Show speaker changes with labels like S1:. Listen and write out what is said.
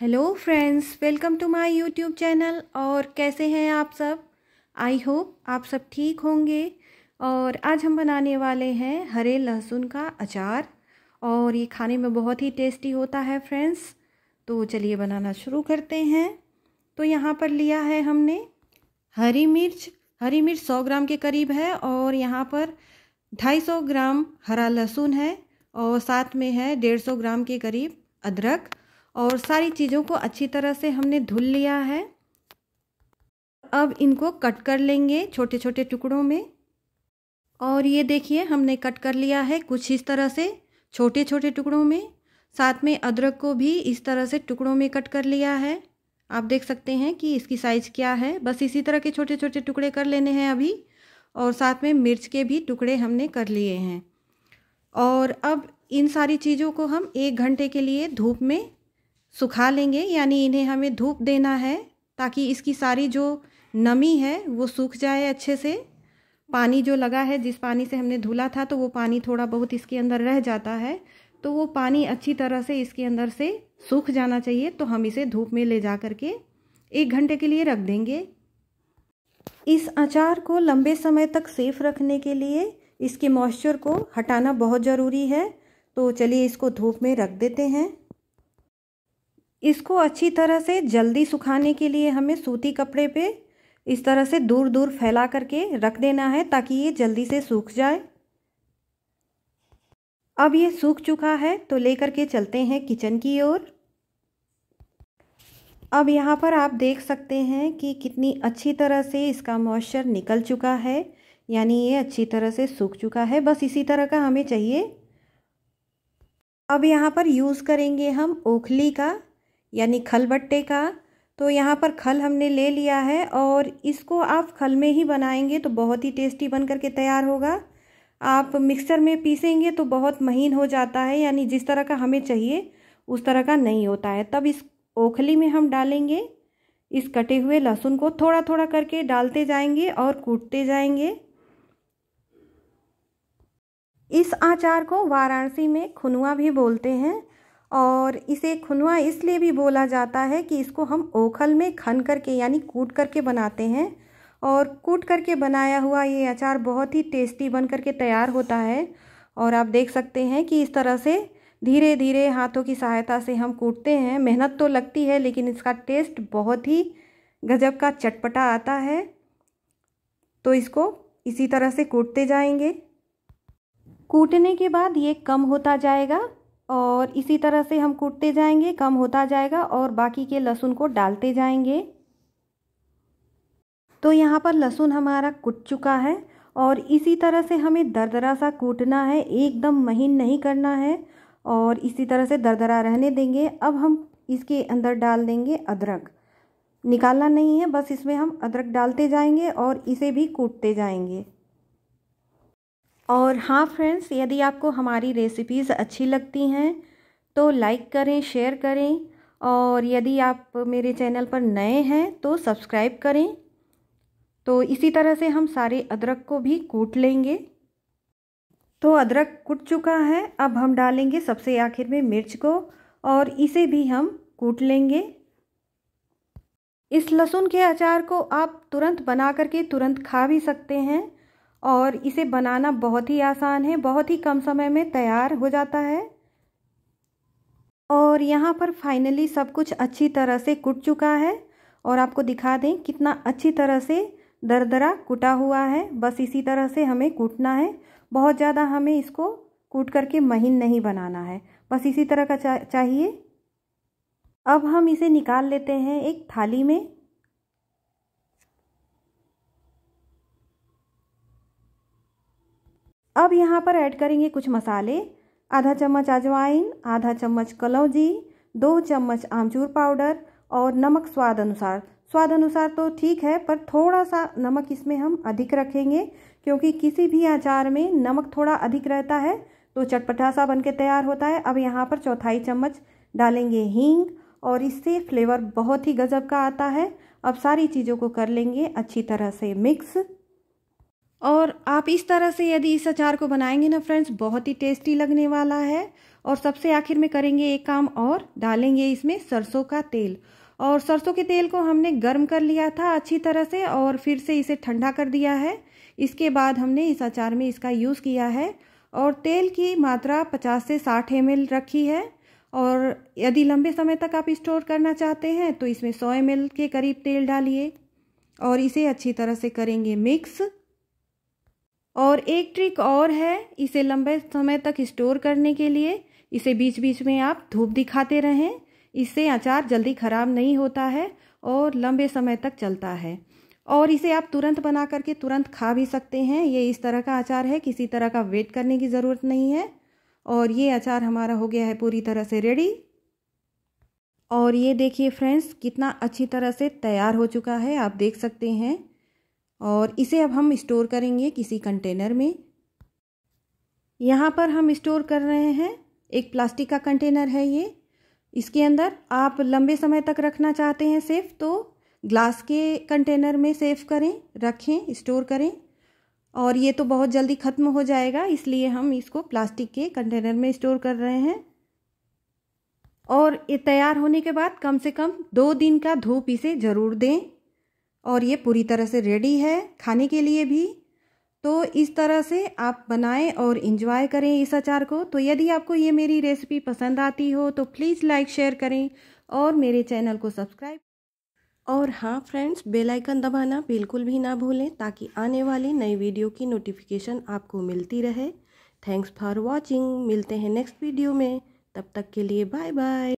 S1: hello friends welcome to my YouTube channel और कैसे हैं आप सब आई होप आप सब ठीक होंगे और आज हम बनाने वाले हैं हरे लहसुन का अचार और ये खाने में बहुत ही टेस्टी होता है फ्रेंड्स तो चलिए बनाना शुरू करते हैं तो यहाँ पर लिया है हमने हरी मिर्च हरी मिर्च सौ ग्राम के करीब है और यहाँ पर ढाई सौ ग्राम हरा लहसुन है और साथ में है डेढ़ सौ ग्राम के करीब अदरक और सारी चीज़ों को अच्छी तरह से हमने धुल लिया है अब इनको कट कर लेंगे छोटे छोटे टुकड़ों में और ये देखिए हमने कट कर लिया है कुछ इस तरह से छोटे छोटे टुकड़ों में साथ में अदरक को भी इस तरह से टुकड़ों में कट कर लिया है आप देख सकते हैं कि इसकी साइज़ क्या है बस इसी तरह के छोटे छोटे टुकड़े कर लेने हैं अभी और साथ में मिर्च के भी टुकड़े हमने कर लिए हैं और अब इन सारी चीज़ों को हम एक घंटे के लिए धूप में सुखा लेंगे यानी इन्हें हमें धूप देना है ताकि इसकी सारी जो नमी है वो सूख जाए अच्छे से पानी जो लगा है जिस पानी से हमने धुला था तो वो पानी थोड़ा बहुत इसके अंदर रह जाता है तो वो पानी अच्छी तरह से इसके अंदर से सूख जाना चाहिए तो हम इसे धूप में ले जा करके एक घंटे के लिए रख देंगे इस अचार को लंबे समय तक सेफ रखने के लिए इसके मॉइस्चर को हटाना बहुत ज़रूरी है तो चलिए इसको धूप में रख देते हैं इसको अच्छी तरह से जल्दी सुखाने के लिए हमें सूती कपड़े पे इस तरह से दूर दूर फैला करके रख देना है ताकि ये जल्दी से सूख जाए अब ये सूख चुका है तो लेकर के चलते हैं किचन की ओर अब यहाँ पर आप देख सकते हैं कि कितनी अच्छी तरह से इसका मॉइस्चर निकल चुका है यानी ये अच्छी तरह से सूख चुका है बस इसी तरह का हमें चाहिए अब यहाँ पर यूज़ करेंगे हम ओखली का यानी खलबट्टे का तो यहाँ पर खल हमने ले लिया है और इसको आप खल में ही बनाएंगे तो बहुत ही टेस्टी बन करके तैयार होगा आप मिक्सर में पीसेंगे तो बहुत महीन हो जाता है यानी जिस तरह का हमें चाहिए उस तरह का नहीं होता है तब इस ओखली में हम डालेंगे इस कटे हुए लहसुन को थोड़ा थोड़ा करके डालते जाएंगे और कूटते जाएंगे इस अचार को वाराणसी में खुनुआ भी बोलते हैं और इसे खुनवा इसलिए भी बोला जाता है कि इसको हम ओखल में खन करके यानी कूट करके बनाते हैं और कूट करके बनाया हुआ ये अचार बहुत ही टेस्टी बन करके तैयार होता है और आप देख सकते हैं कि इस तरह से धीरे धीरे हाथों की सहायता से हम कूटते हैं मेहनत तो लगती है लेकिन इसका टेस्ट बहुत ही गजब का चटपटा आता है तो इसको इसी तरह से कूटते जाएंगे कूटने के बाद ये कम होता जाएगा और इसी तरह से हम कूटते जाएंगे कम होता जाएगा और बाकी के लहसुन को डालते जाएंगे तो यहाँ पर लहसुन हमारा कूट चुका है और इसी तरह से हमें दरदरा सा कूटना है एकदम महीन नहीं करना है और इसी तरह से दरदरा रहने देंगे अब हम इसके अंदर डाल देंगे अदरक निकालना नहीं है बस इसमें हम अदरक डालते जाएंगे और इसे भी कूटते जाएंगे और हाँ फ्रेंड्स यदि आपको हमारी रेसिपीज़ अच्छी लगती हैं तो लाइक करें शेयर करें और यदि आप मेरे चैनल पर नए हैं तो सब्सक्राइब करें तो इसी तरह से हम सारे अदरक को भी कूट लेंगे तो अदरक कूट चुका है अब हम डालेंगे सबसे आखिर में मिर्च को और इसे भी हम कूट लेंगे इस लहसुन के अचार को आप तुरंत बना करके तुरंत खा भी सकते हैं और इसे बनाना बहुत ही आसान है बहुत ही कम समय में तैयार हो जाता है और यहाँ पर फाइनली सब कुछ अच्छी तरह से कुट चुका है और आपको दिखा दें कितना अच्छी तरह से दरदरा कुटा हुआ है बस इसी तरह से हमें कूटना है बहुत ज़्यादा हमें इसको कूट करके महीन नहीं बनाना है बस इसी तरह का चा, चाहिए अब हम इसे निकाल लेते हैं एक थाली में अब यहाँ पर ऐड करेंगे कुछ मसाले आधा चम्मच अजवाइन आधा चम्मच कलौजी दो चम्मच आमचूर पाउडर और नमक स्वाद अनुसार स्वाद अनुसार तो ठीक है पर थोड़ा सा नमक इसमें हम अधिक रखेंगे क्योंकि किसी भी अचार में नमक थोड़ा अधिक रहता है तो चटपटा सा बन के तैयार होता है अब यहाँ पर चौथाई चम्मच डालेंगे हींग और इससे फ्लेवर बहुत ही गजब का आता है अब सारी चीज़ों को कर लेंगे अच्छी तरह से मिक्स और आप इस तरह से यदि इस अचार को बनाएंगे ना फ्रेंड्स बहुत ही टेस्टी लगने वाला है और सबसे आखिर में करेंगे एक काम और डालेंगे इसमें सरसों का तेल और सरसों के तेल को हमने गर्म कर लिया था अच्छी तरह से और फिर से इसे ठंडा कर दिया है इसके बाद हमने इस अचार में इसका यूज़ किया है और तेल की मात्रा 50 से 60 एम रखी है और यदि लंबे समय तक आप स्टोर करना चाहते हैं तो इसमें 100 एम के करीब तेल डालिए और इसे अच्छी तरह से करेंगे मिक्स और एक ट्रिक और है इसे लंबे समय तक स्टोर करने के लिए इसे बीच बीच में आप धूप दिखाते रहें इससे अचार जल्दी ख़राब नहीं होता है और लंबे समय तक चलता है और इसे आप तुरंत बना करके तुरंत खा भी सकते हैं ये इस तरह का अचार है किसी तरह का वेट करने की ज़रूरत नहीं है और ये अचार हमारा हो गया है पूरी तरह से रेडी और ये देखिए फ्रेंड्स कितना अच्छी तरह से तैयार हो चुका है आप देख सकते हैं और इसे अब हम स्टोर करेंगे किसी कंटेनर में यहाँ पर हम स्टोर कर रहे हैं एक प्लास्टिक का कंटेनर है ये इसके अंदर आप लंबे समय तक रखना चाहते हैं सेफ तो ग्लास के कंटेनर में सेफ करें रखें स्टोर करें और ये तो बहुत जल्दी ख़त्म हो जाएगा इसलिए हम इसको प्लास्टिक के कंटेनर में स्टोर कर रहे हैं और ये तैयार होने के बाद कम से कम दो दिन का धूप इसे ज़रूर दें और ये पूरी तरह से रेडी है खाने के लिए भी तो इस तरह से आप बनाएं और इन्जॉय करें इस अचार को तो यदि आपको ये मेरी रेसिपी पसंद आती हो तो प्लीज़ लाइक शेयर करें और मेरे चैनल को सब्सक्राइब और हाँ फ्रेंड्स बेल आइकन दबाना बिल्कुल भी ना भूलें ताकि आने वाली नई वीडियो की नोटिफिकेशन आपको मिलती रहे थैंक्स फॉर वॉचिंग मिलते हैं नेक्स्ट वीडियो में तब तक के लिए बाय बाय